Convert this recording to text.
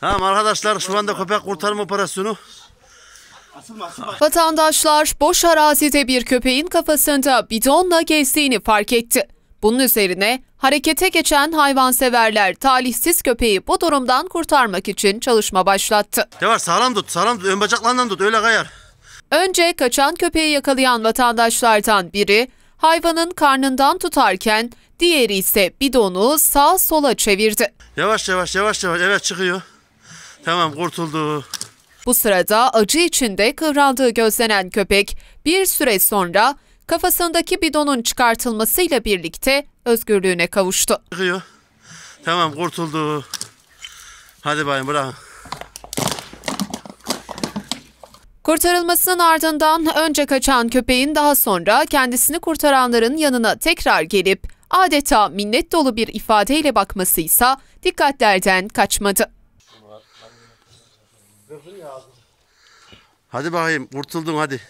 Tamam arkadaşlar şu anda köpek kurtarma operasyonu. Vatandaşlar boş arazide bir köpeğin kafasında bidonla gezdiğini fark etti. Bunun üzerine harekete geçen hayvanseverler talihsiz köpeği bu durumdan kurtarmak için çalışma başlattı. Devar sağlam tut, sağlam tut, ön bacaklarından tut, öyle kayar. Önce kaçan köpeği yakalayan vatandaşlardan biri hayvanın karnından tutarken diğeri ise bidonu sağ sola çevirdi. Yavaş yavaş yavaş yavaş evet çıkıyor. Tamam kurtuldu. Bu sırada acı içinde kıvrandığı gözlenen köpek bir süre sonra kafasındaki bidonun çıkartılmasıyla birlikte özgürlüğüne kavuştu. Yıkıyor. Tamam kurtuldu. Hadi bayım bırak. Kurtarılmasının ardından önce kaçan köpeğin daha sonra kendisini kurtaranların yanına tekrar gelip adeta minnet dolu bir ifadeyle bakmasıysa dikkatlerden kaçmadı. Hadi bakayım kurtuldun hadi.